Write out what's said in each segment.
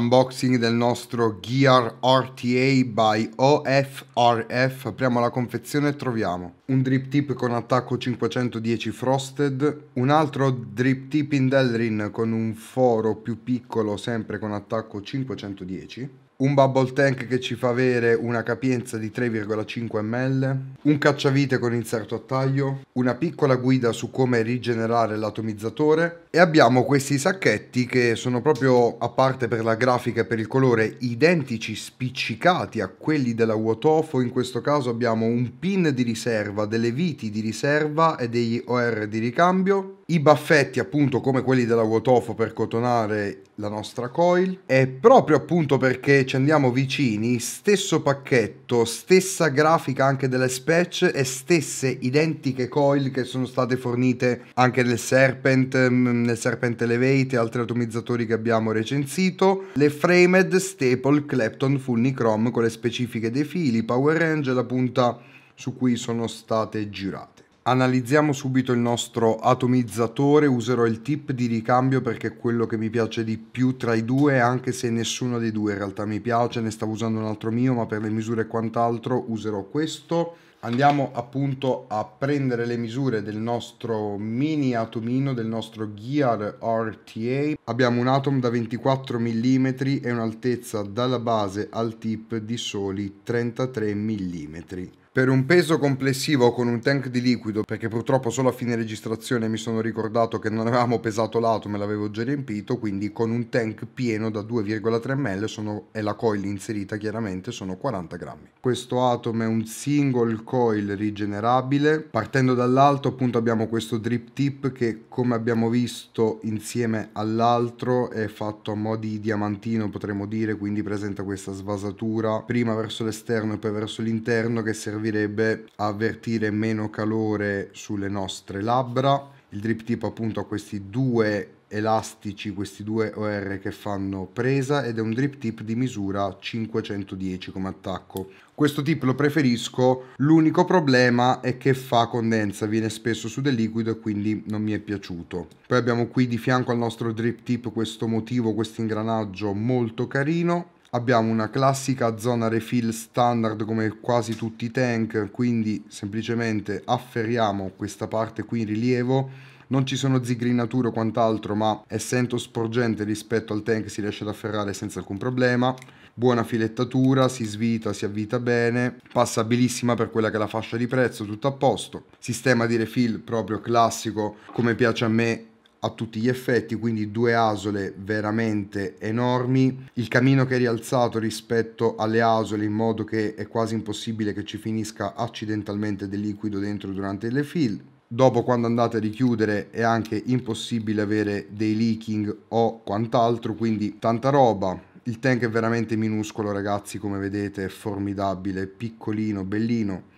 unboxing del nostro Gear RTA by OFRF, apriamo la confezione e troviamo un drip tip con attacco 510 frosted, un altro drip tip in Delrin con un foro più piccolo sempre con attacco 510, un bubble tank che ci fa avere una capienza di 3,5 ml, un cacciavite con inserto a taglio, una piccola guida su come rigenerare l'atomizzatore e abbiamo questi sacchetti che sono proprio a parte per la grafica e per il colore identici spiccicati a quelli della Wotofo, in questo caso abbiamo un pin di riserva, delle viti di riserva e degli OR di ricambio, i baffetti appunto come quelli della Wotofo per cotonare la nostra coil e proprio appunto perché ci andiamo vicini, stesso pacchetto, stessa grafica anche delle spec e stesse identiche coil che sono state fornite anche nel Serpent, mm, nel Serpent Elevate e altri atomizzatori che abbiamo recensito. Le Framed Staple Clapton Full Nichrome con le specifiche dei fili, Power Range e la punta su cui sono state girate. Analizziamo subito il nostro atomizzatore, userò il tip di ricambio perché è quello che mi piace di più tra i due, anche se nessuno dei due in realtà mi piace, ne stavo usando un altro mio, ma per le misure e quant'altro userò questo. Andiamo appunto a prendere le misure del nostro mini atomino, del nostro Gear RTA. Abbiamo un atom da 24 mm e un'altezza dalla base al tip di soli 33 mm. Per un peso complessivo con un tank di liquido, perché purtroppo solo a fine registrazione mi sono ricordato che non avevamo pesato l'auto, me l'avevo già riempito, quindi con un tank pieno da 2,3 ml sono, e la coil inserita chiaramente sono 40 grammi. Questo Atom è un single coil rigenerabile, partendo dall'alto appunto abbiamo questo drip tip che come abbiamo visto insieme all'altro è fatto a mo' di diamantino potremmo dire, quindi presenta questa svasatura prima verso l'esterno e poi verso l'interno che serve servirebbe a vertire meno calore sulle nostre labbra. Il drip tip appunto ha questi due elastici, questi due OR che fanno presa ed è un drip tip di misura 510 come attacco. Questo tip lo preferisco, l'unico problema è che fa condensa, viene spesso su del liquido e quindi non mi è piaciuto. Poi abbiamo qui di fianco al nostro drip tip questo motivo, questo ingranaggio molto carino Abbiamo una classica zona refill standard come quasi tutti i tank, quindi semplicemente afferriamo questa parte qui in rilievo. Non ci sono zigrinature o quant'altro, ma essendo sporgente rispetto al tank si riesce ad afferrare senza alcun problema. Buona filettatura, si svita, si avvita bene, passabilissima per quella che è la fascia di prezzo, tutto a posto. Sistema di refill proprio classico, come piace a me, a tutti gli effetti, quindi due asole veramente enormi. Il camino che è rialzato rispetto alle asole in modo che è quasi impossibile che ci finisca accidentalmente del liquido dentro durante le fill. Dopo quando andate a richiudere è anche impossibile avere dei leaking o quant'altro, quindi tanta roba. Il tank è veramente minuscolo ragazzi, come vedete è formidabile, piccolino, bellino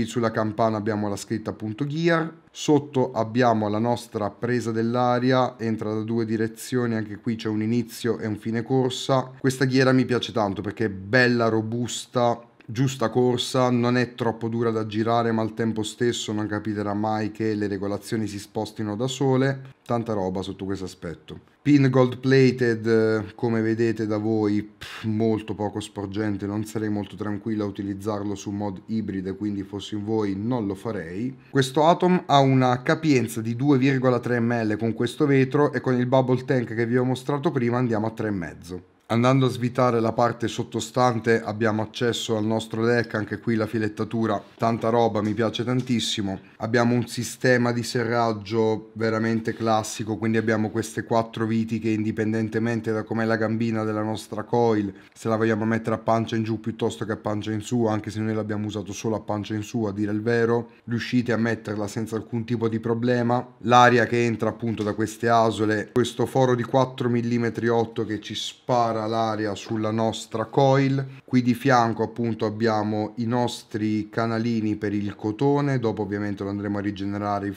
qui sulla campana abbiamo la scritta appunto gear sotto abbiamo la nostra presa dell'aria entra da due direzioni anche qui c'è un inizio e un fine corsa questa ghiera mi piace tanto perché è bella robusta giusta corsa, non è troppo dura da girare ma al tempo stesso non capiterà mai che le regolazioni si spostino da sole, tanta roba sotto questo aspetto. Pin gold plated, eh, come vedete da voi, pff, molto poco sporgente, non sarei molto tranquillo a utilizzarlo su mod ibride, quindi fossi in voi non lo farei. Questo Atom ha una capienza di 2,3 ml con questo vetro e con il bubble tank che vi ho mostrato prima andiamo a 3,5 Andando a svitare la parte sottostante abbiamo accesso al nostro deck, anche qui la filettatura, tanta roba, mi piace tantissimo. Abbiamo un sistema di serraggio veramente classico, quindi abbiamo queste quattro viti che indipendentemente da com'è la gambina della nostra coil, se la vogliamo mettere a pancia in giù piuttosto che a pancia in su, anche se noi l'abbiamo usato solo a pancia in su a dire il vero, riuscite a metterla senza alcun tipo di problema. L'aria che entra appunto da queste asole, questo foro di 4 mm 8 che ci spara spara l'aria sulla nostra coil qui di fianco appunto abbiamo i nostri canalini per il cotone dopo ovviamente lo andremo a rigenerare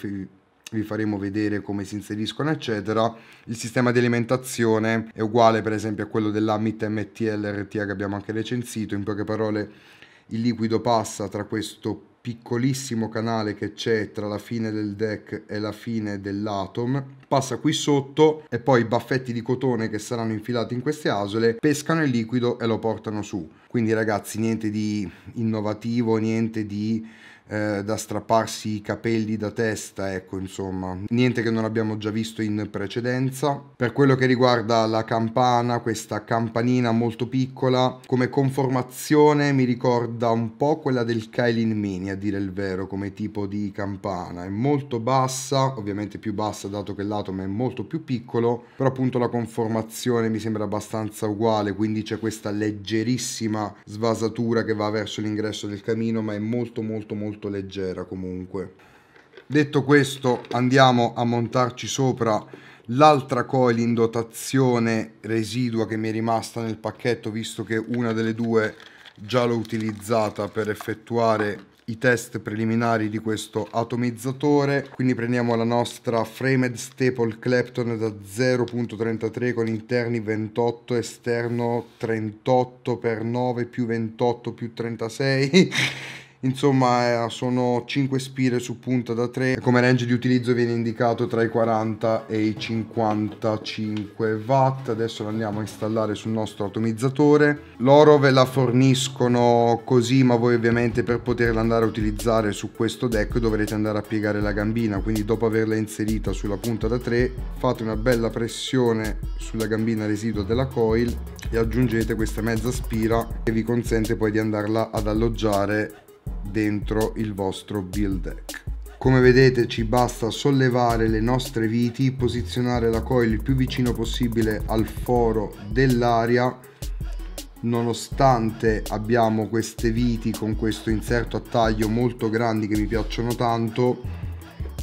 vi faremo vedere come si inseriscono eccetera il sistema di alimentazione è uguale per esempio a quello della MIT MTL RTA che abbiamo anche recensito in poche parole il liquido passa tra questo piccolissimo canale che c'è tra la fine del deck e la fine dell'atom passa qui sotto e poi i baffetti di cotone che saranno infilati in queste asole pescano il liquido e lo portano su quindi ragazzi niente di innovativo niente di eh, da strapparsi i capelli da testa, ecco insomma, niente che non abbiamo già visto in precedenza. Per quello che riguarda la campana, questa campanina molto piccola, come conformazione mi ricorda un po' quella del Kylin Mini, a dire il vero, come tipo di campana, è molto bassa, ovviamente più bassa dato che l'atomo è molto più piccolo, però appunto la conformazione mi sembra abbastanza uguale, quindi c'è questa leggerissima svasatura che va verso l'ingresso del camino, ma è molto molto molto molto leggera comunque detto questo andiamo a montarci sopra l'altra coil in dotazione residua che mi è rimasta nel pacchetto visto che una delle due già l'ho utilizzata per effettuare i test preliminari di questo atomizzatore quindi prendiamo la nostra framed staple Clapton da 0.33 con interni 28 esterno 38 per 9 più 28 più 36 Insomma eh, sono 5 spire su punta da 3 Come range di utilizzo viene indicato tra i 40 e i 55 watt Adesso lo andiamo a installare sul nostro atomizzatore Loro ve la forniscono così ma voi ovviamente per poterla andare a utilizzare su questo deck Dovrete andare a piegare la gambina Quindi dopo averla inserita sulla punta da 3 Fate una bella pressione sulla gambina residua della coil E aggiungete questa mezza spira che vi consente poi di andarla ad alloggiare dentro il vostro build deck. Come vedete ci basta sollevare le nostre viti, posizionare la coil il più vicino possibile al foro dell'aria nonostante abbiamo queste viti con questo inserto a taglio molto grandi che mi piacciono tanto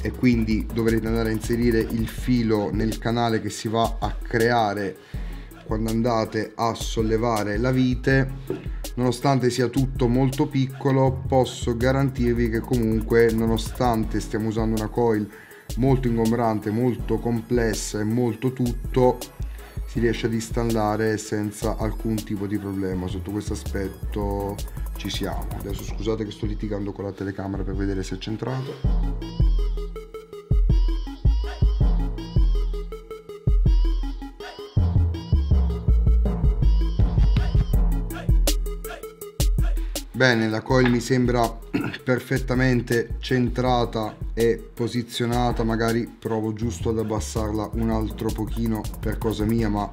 e quindi dovrete andare a inserire il filo nel canale che si va a creare quando andate a sollevare la vite nonostante sia tutto molto piccolo posso garantirvi che comunque nonostante stiamo usando una coil molto ingombrante molto complessa e molto tutto si riesce ad installare senza alcun tipo di problema sotto questo aspetto ci siamo adesso scusate che sto litigando con la telecamera per vedere se è centrato Bene, la coil mi sembra perfettamente centrata e posizionata, magari provo giusto ad abbassarla un altro pochino per cosa mia, ma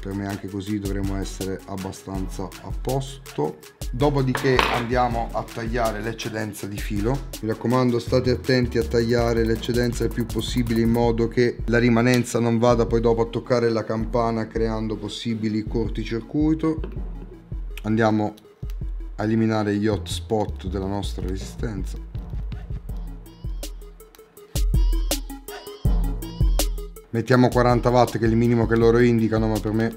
per me anche così dovremmo essere abbastanza a posto. Dopodiché andiamo a tagliare l'eccedenza di filo. Mi raccomando state attenti a tagliare l'eccedenza il più possibile in modo che la rimanenza non vada poi dopo a toccare la campana creando possibili corticircuito. Andiamo a eliminare gli hotspot della nostra resistenza. Mettiamo 40 watt che è il minimo che loro indicano, ma per me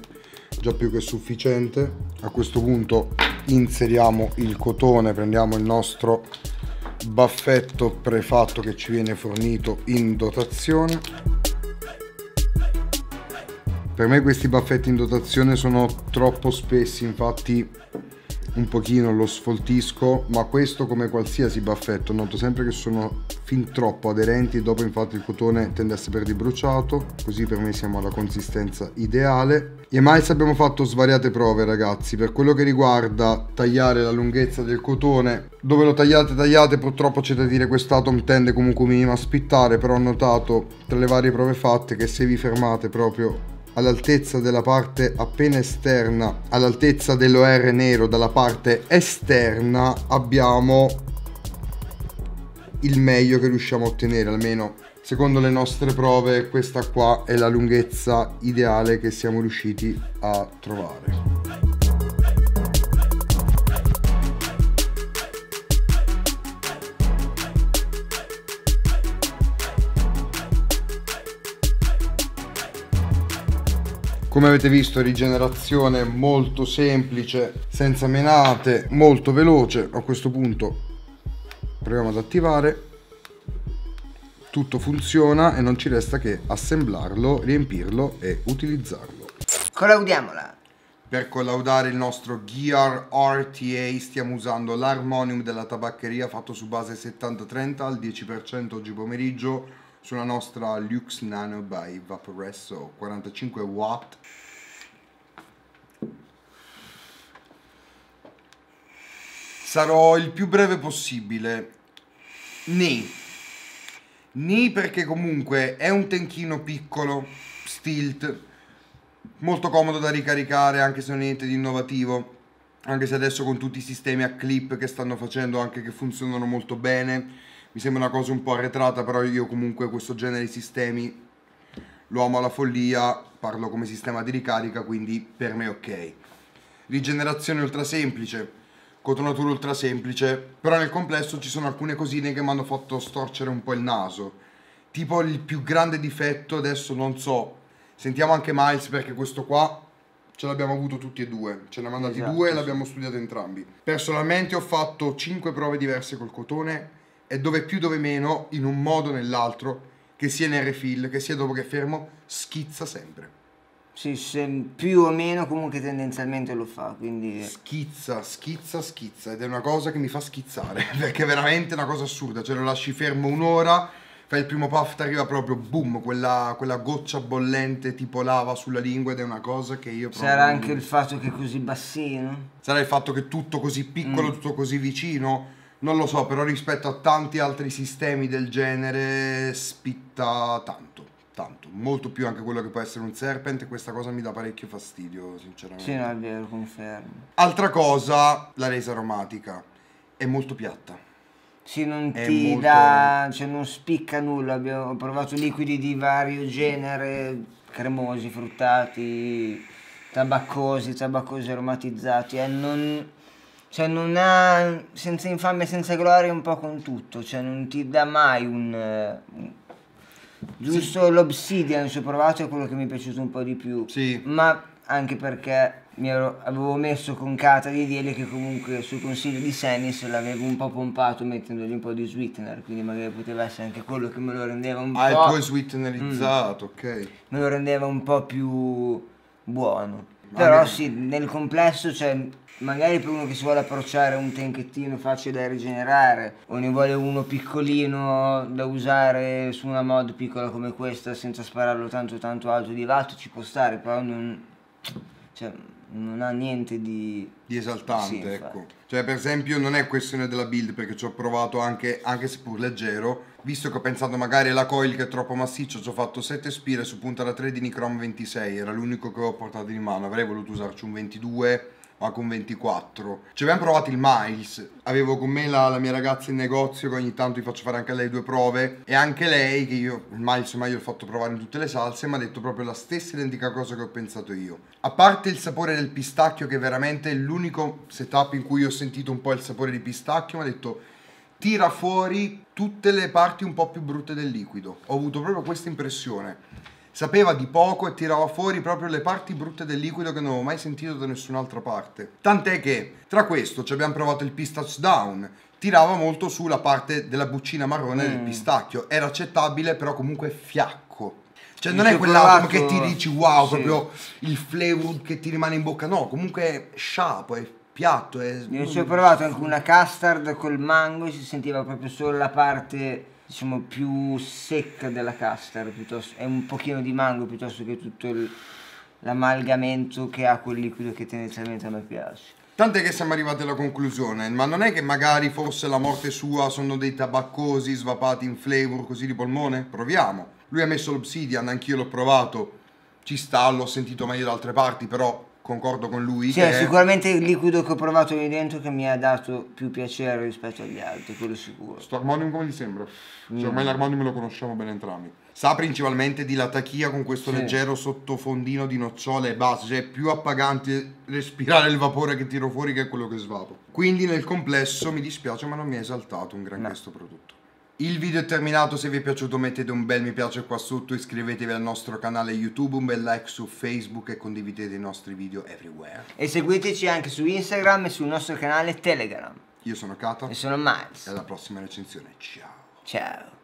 già più che sufficiente. A questo punto inseriamo il cotone, prendiamo il nostro baffetto prefatto che ci viene fornito in dotazione. Per me questi baffetti in dotazione sono troppo spessi, infatti un pochino lo sfoltisco ma questo come qualsiasi baffetto noto sempre che sono fin troppo aderenti dopo infatti il cotone tende a saperli bruciato così per me siamo alla consistenza ideale e mais abbiamo fatto svariate prove ragazzi per quello che riguarda tagliare la lunghezza del cotone dove lo tagliate tagliate purtroppo c'è da dire questo atom tende comunque un minimo a spittare però ho notato tra le varie prove fatte che se vi fermate proprio all'altezza della parte appena esterna, all'altezza dell'OR nero dalla parte esterna abbiamo il meglio che riusciamo a ottenere, almeno secondo le nostre prove questa qua è la lunghezza ideale che siamo riusciti a trovare. come avete visto rigenerazione molto semplice senza menate molto veloce a questo punto proviamo ad attivare tutto funziona e non ci resta che assemblarlo riempirlo e utilizzarlo collaudiamola per collaudare il nostro Gear RTA stiamo usando l'Harmonium della tabaccheria fatto su base 70-30 al 10% oggi pomeriggio sulla nostra Lux Nano by Vaporesso 45 watt sarò il più breve possibile Ni Ni perché comunque è un tenchino piccolo stilt molto comodo da ricaricare anche se non è niente di innovativo anche se adesso con tutti i sistemi a clip che stanno facendo anche che funzionano molto bene mi sembra una cosa un po' arretrata, però io comunque questo genere di sistemi lo amo alla follia, parlo come sistema di ricarica, quindi per me è ok. Rigenerazione ultra semplice, cotonatura ultra semplice, però nel complesso ci sono alcune cosine che mi hanno fatto storcere un po' il naso. Tipo il più grande difetto, adesso non so, sentiamo anche Miles perché questo qua ce l'abbiamo avuto tutti e due, ce ne hanno mandati esatto, due e l'abbiamo studiato entrambi. Personalmente ho fatto 5 prove diverse col cotone e dove più dove meno, in un modo o nell'altro, che sia nel refill, che sia dopo che è fermo, schizza sempre. Sì, se più o meno comunque tendenzialmente lo fa, quindi... Schizza, schizza, schizza, ed è una cosa che mi fa schizzare, perché è veramente una cosa assurda, cioè lo lasci fermo un'ora, fai il primo puff, ti arriva proprio, boom, quella, quella, goccia bollente tipo lava sulla lingua ed è una cosa che io proprio... Sarà anche il fatto che è così bassino? Sarà il fatto che tutto così piccolo, mm. tutto così vicino non lo so, però rispetto a tanti altri sistemi del genere spitta tanto, tanto, molto più anche quello che può essere un serpent e questa cosa mi dà parecchio fastidio, sinceramente. Sì, no, è vero, confermo. Altra cosa, la resa aromatica è molto piatta. Sì, non è ti molto... dà, cioè non spicca nulla, abbiamo provato liquidi di vario genere, cremosi, fruttati, tabaccosi, tabaccosi aromatizzati, eh, non cioè non ha, senza infamia, e senza gloria, un po' con tutto, cioè non ti dà mai un... un eh, giusto sì. l'Obsidian ci ho provato è quello che mi è piaciuto un po' di più, sì. ma anche perché mi ero, avevo messo con Cata di Diele che comunque sul consiglio di Senis l'avevo un po' pompato mettendogli un po' di sweetener, quindi magari poteva essere anche quello che me lo rendeva un ah, po'... Ah, il tuo sweetenerizzato, mm, ok. Me lo rendeva un po' più buono. Ma Però bene. sì, nel complesso cioè, magari per uno che si vuole approcciare un tanchettino facile da rigenerare o ne vuole uno piccolino da usare su una mod piccola come questa senza spararlo tanto tanto alto di lato ci può stare però non, cioè, non ha niente di, di esaltante sì, ecco cioè per esempio non è questione della build perché ci ho provato anche, anche se pur leggero visto che ho pensato magari la coil che è troppo massiccia ci ho fatto 7 spire su punta da 3 di Nicrom 26 era l'unico che ho portato in mano avrei voluto usarci un 22 ma con 24. Ci abbiamo provato il Miles, avevo con me la, la, mia ragazza in negozio che ogni tanto gli faccio fare anche a lei due prove e anche lei, che io il Miles ormai l'ho fatto provare in tutte le salse, mi ha detto proprio la stessa identica cosa che ho pensato io. A parte il sapore del pistacchio che è veramente è l'unico setup in cui ho sentito un po' il sapore di pistacchio, mi ha detto tira fuori tutte le parti un po' più brutte del liquido. Ho avuto proprio questa impressione Sapeva di poco e tirava fuori proprio le parti brutte del liquido che non avevo mai sentito da nessun'altra parte. Tant'è che, tra questo, ci abbiamo provato il pistache down, tirava molto sulla parte della buccina marrone mm. del pistacchio. Era accettabile, però comunque fiacco. Cioè, il non è quell'album che ti dici wow, sì. proprio il flavor che ti rimane in bocca. No, comunque è sciapo, è piatto. È... Io ci ho provato anche una custard col mango e si sentiva proprio solo la parte diciamo più secca della custard piuttosto, è un pochino di mango piuttosto che tutto l'amalgamento che ha quel liquido che tendenzialmente a me piace Tant'è che siamo arrivati alla conclusione, ma non è che magari forse la morte sua sono dei tabaccosi svapati in flavor così di polmone? Proviamo. Lui ha messo l'Obsidian, anch'io l'ho provato, ci sta, l'ho sentito meglio da altre parti, però concordo con lui. Sì, che... sicuramente il liquido che ho provato lì dentro che mi ha dato più piacere rispetto agli altri, quello sicuro. Sto armonium come ti sembra? Cioè, ormai l'armonium lo conosciamo bene entrambi. Sa principalmente di latachia con questo sì. leggero sottofondino di nocciole e basta, cioè è più appagante respirare il vapore che tiro fuori che quello che svapo. Quindi nel complesso mi dispiace ma non mi ha esaltato un gran no. questo prodotto. Il video è terminato, se vi è piaciuto mettete un bel mi piace qua sotto, iscrivetevi al nostro canale YouTube, un bel like su Facebook e condividete i nostri video everywhere. E seguiteci anche su Instagram e sul nostro canale Telegram. Io sono Kata. E sono Miles. E alla prossima recensione, ciao. Ciao.